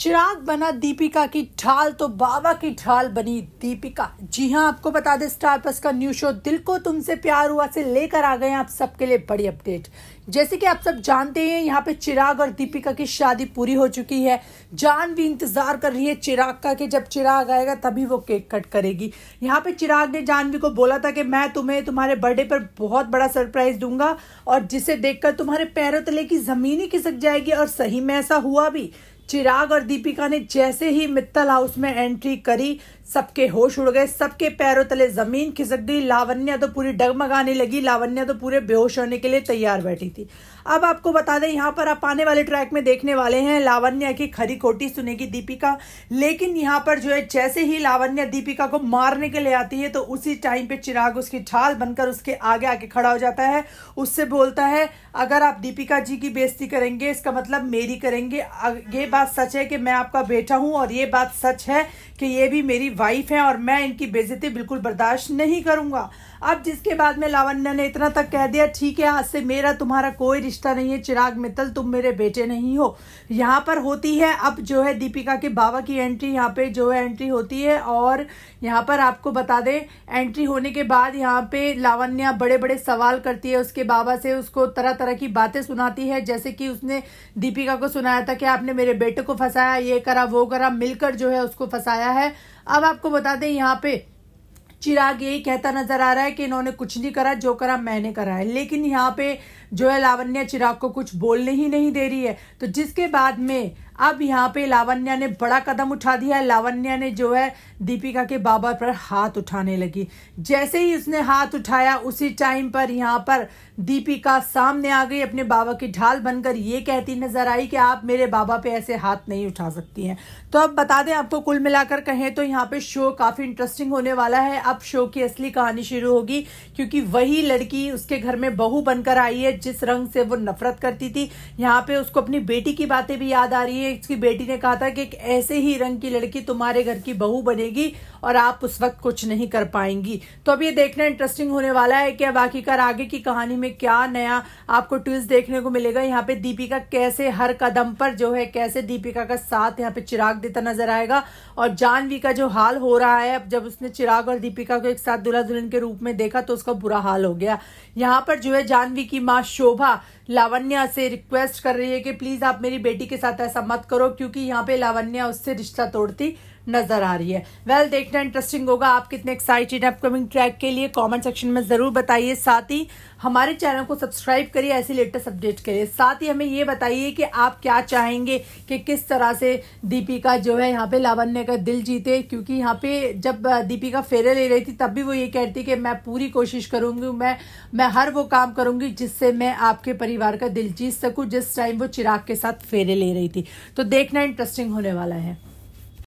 चिराग बना दीपिका की ढाल तो बाबा की ढाल बनी दीपिका जी हाँ आपको बता दें स्टार प्लस का न्यू शो दिल को तुमसे प्यार हुआ से लेकर आ गए आप सबके लिए बड़ी अपडेट जैसे कि आप सब जानते हैं यहाँ पे चिराग और दीपिका की शादी पूरी हो चुकी है जान भी इंतजार कर रही है चिराग का कि जब चिराग आएगा तभी वो केक कट करेगी यहाँ पे चिराग ने जानवी को बोला था कि मैं तुम्हें तुम्हारे बर्थडे पर बहुत बड़ा सरप्राइज दूंगा और जिसे देखकर तुम्हारे पैरों तले की जमीन ही खिसक जाएगी और सही में ऐसा हुआ भी चिराग और दीपिका ने जैसे ही मित्तल हाउस में एंट्री करी सबके होश उड़ गए सबके पैरों तले जमीन खिसक गई लावण्या तो पूरी डगमगाने लगी लावण्या तो पूरे बेहोश होने के लिए तैयार बैठी थी अब आपको बता दें यहाँ पर आप आने वाले ट्रैक में देखने वाले हैं लावण्या की खरी खोटी सुनेगी दीपिका लेकिन यहाँ पर जो है जैसे ही लावण्या दीपिका को मारने के लिए आती है तो उसी टाइम पे चिराग उसकी ढाल बनकर उसके आगे आके खड़ा हो जाता है उससे बोलता है अगर आप दीपिका जी की बेइज्जती करेंगे इसका मतलब मेरी करेंगे ये बात बात सच है कि मैं आपका बेटा हूं और ये बात सच है कि ये भी मेरी वाइफ है और मैं इनकी बेजती बिल्कुल बर्दाश्त नहीं करूंगा अब जिसके बाद में लावण्या ने इतना तक कह दिया ठीक है आज से मेरा तुम्हारा कोई रिश्ता नहीं है चिराग मित्तल तुम मेरे बेटे नहीं हो यहाँ पर होती है अब जो है दीपिका के बाबा की एंट्री यहाँ पे जो है एंट्री होती है और यहाँ पर आपको बता दें एंट्री होने के बाद यहाँ पे लावण्या बड़े बड़े सवाल करती है उसके बाबा से उसको तरह तरह की बातें सुनाती है जैसे कि उसने दीपिका को सुनाया था कि आपने मेरे बेटे को फंसाया ये करा वो करा मिलकर जो है उसको फंसाया है अब आपको बता दें यहाँ पे चिराग यही कहता नजर आ रहा है कि इन्होंने कुछ नहीं करा जो करा मैंने करा है लेकिन यहाँ पे जो है लावण्या चिराग को कुछ बोलने ही नहीं दे रही है तो जिसके बाद में अब यहाँ पे लावण्या ने बड़ा कदम उठा दिया है लावण्या ने जो है दीपिका के बाबा पर हाथ उठाने लगी जैसे ही उसने हाथ उठाया उसी टाइम पर यहाँ पर दीपिका सामने आ गई अपने बाबा की ढाल बनकर ये कहती नजर आई कि आप मेरे बाबा पे ऐसे हाथ नहीं उठा सकती हैं तो अब बता दें आपको कुल मिलाकर कहें तो यहाँ पे शो काफ़ी इंटरेस्टिंग होने वाला है अब शो की असली कहानी शुरू होगी क्योंकि वही लड़की उसके घर में बहू बनकर आई है जिस रंग से वो नफरत करती थी यहाँ पे उसको अपनी बेटी की बातें भी याद आ रही है ने उसकी बेटी ने कहा था कि एक ऐसे ही रंग की लड़की तुम्हारे घर की बहू बनेगी और आप उस वक्त कुछ नहीं कर पाएंगी तो अब ये देखना इंटरेस्टिंग होने वाला है कि अब आखिरकार आगे की कहानी में क्या नया आपको ट्विस्ट देखने को मिलेगा यहाँ पे दीपिका कैसे हर कदम पर जो है कैसे दीपिका का साथ यहाँ पे चिराग देता नजर आएगा और जानवी का जो हाल हो रहा है अब जब उसने चिराग और दीपिका को एक साथ दुल्हा दुल्हन के रूप में देखा तो उसका बुरा हाल हो गया यहाँ पर जो है जानवी की माँ शोभा लावण्या से रिक्वेस्ट कर रही है कि प्लीज आप मेरी बेटी के साथ ऐसा मत करो क्योंकि यहाँ पे लावण्या उससे रिश्ता तोड़ती नजर आ रही है वेल well, देखना इंटरेस्टिंग होगा आप कितने एक्साइटेड है अपकमिंग ट्रैक के लिए कमेंट सेक्शन में ज़रूर बताइए साथ ही हमारे चैनल को सब्सक्राइब करिए ऐसे लेटेस्ट अपडेट करिए साथ ही हमें ये बताइए कि आप क्या चाहेंगे कि किस तरह से दीपिका जो है यहाँ पे लावण्य का दिल जीते क्योंकि यहाँ पे जब दीपिका फेरे ले रही थी तब भी वो ये कहती कि मैं पूरी कोशिश करूंगी मैं मैं हर वो काम करूंगी जिससे मैं आपके परिवार का दिल जीत सकूँ जिस टाइम वो चिराग के साथ फेरे ले रही थी तो देखना इंटरेस्टिंग होने वाला है